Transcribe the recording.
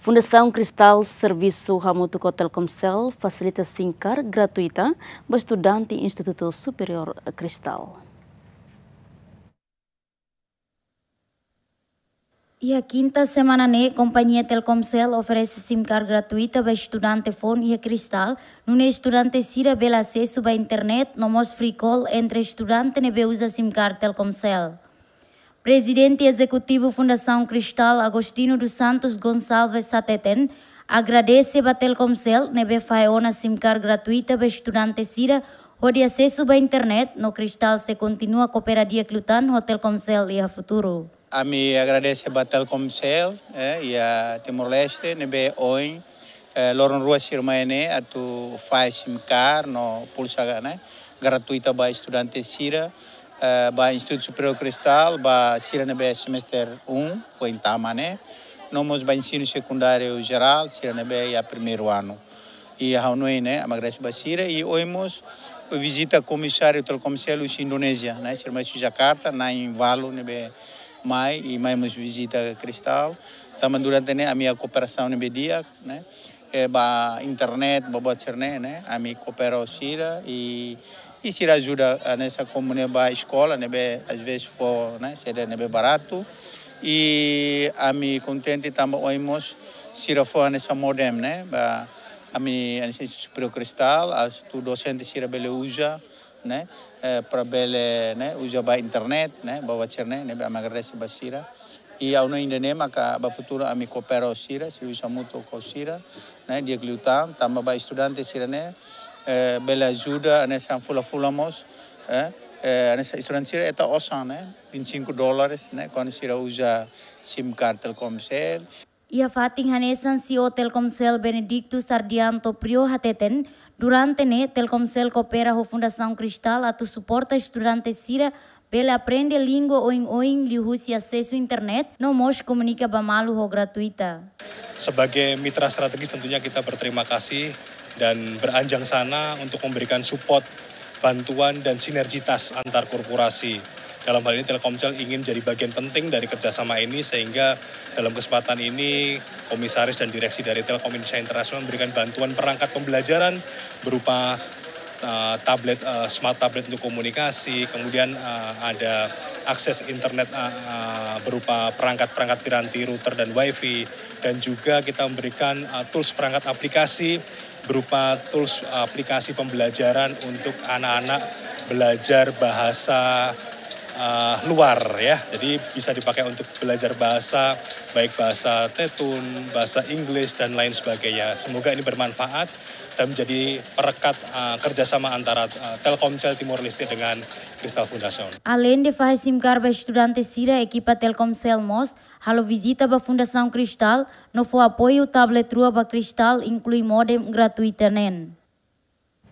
Fundação Cristal Serviço Ramuto Cotel Comcel facilita SIM gratuita para estudante Instituto Superior Cristal. E a quinta semana, a né, companhia Telcomcel oferece SIM card gratuita para estudante Fone e Cristal. No estudante Cira bela acesso à internet, no mos free call entre estudante e né, usa SIM card Telcomcel. Presidente Executivo Fundação Cristal Agostino dos Santos Gonçalves Sateten, agradece Batel Comcel, nebe uma simcar gratuita para estudante cira, onde acesso à internet no Cristal se continua a cooperadia clutan Hotel Comcel e a futuro. A mim agradece Batel Comcel e eh, a Timor-Leste, nebe oin, eh, loron rua sirmaene a tu faz simcar no pulsa né, eh, gratuita para estudante cira ba Instituto Superior Cristal, ba Siranebe Semester 1, foi em Tamané. Nós ba ensino secundário geral, Siranebe já primeiro ano. E a Hanoi, né, a Magresse e e oimos visita comissário do Comissário de Indonésia, né, Sirmais Jakarta, na em Valo, né, mai, e mais visita Cristal. Também durante né, a minha cooperação, nebe dia, né, é, ba internet, ba bot, né, a minha cooperação, e isso ajuda a ah, nessa comunidade né, a escola, né, bem, às vezes for, né, seria né, bem barato. E a mim contente também oimos se for nessa modem, né, a mim me superior cristal, as tu docente se é bele usa, né, eh, para bele, né, usa ba internet, né, ba wacer, né, né, a agradece ba sira. E ao não ainda nem, maka ba futuro a mim coopera o sira, se usa muito com o sira, né, dia que lutar, também ba estudante sira, né, ε, μπελαζούντα, αν fula φουλαφούλα μας, αν σαν ιστορανσίρα, eta όσαν, ναι, 25 dolares ναι, κάνε σειρά SIM card Telkomsel. Ia fating hanesan CEO Telkomsel Benedictus Sardianto Prio Hateten durante ne Telkomsel coopera ho Fundação Cristal atu suporta estudante Sira Pela aprende língua oing oing lihusi acesso internet, no mos comunica bamalu ho gratuita. Sebagai mitra strategis tentunya kita berterima kasih dan beranjang sana untuk memberikan support, bantuan, dan sinergitas antar korporasi. Dalam hal ini Telkomsel ingin jadi bagian penting dari kerjasama ini sehingga dalam kesempatan ini komisaris dan direksi dari Telkom Indonesia Internasional memberikan bantuan perangkat pembelajaran berupa uh, tablet uh, smart tablet untuk komunikasi, kemudian uh, ada akses internet uh, berupa perangkat-perangkat piranti, router dan wifi, dan juga kita memberikan uh, tools perangkat aplikasi berupa tools aplikasi pembelajaran untuk anak-anak belajar bahasa uh, luar ya. Jadi bisa dipakai untuk belajar bahasa, baik bahasa Tetun, bahasa Inggris dan lain sebagainya. Semoga ini bermanfaat dan menjadi perekat uh, kerjasama antara uh, Telkomsel Timur Leste dengan Crystal Foundation. Alain de fazer Garba Estudante Sira equipa Telkomsel MOS Halo visita ba Fundação Cristal, novo apoio tablet rua ba Cristal, inclui modem gratuito NEN.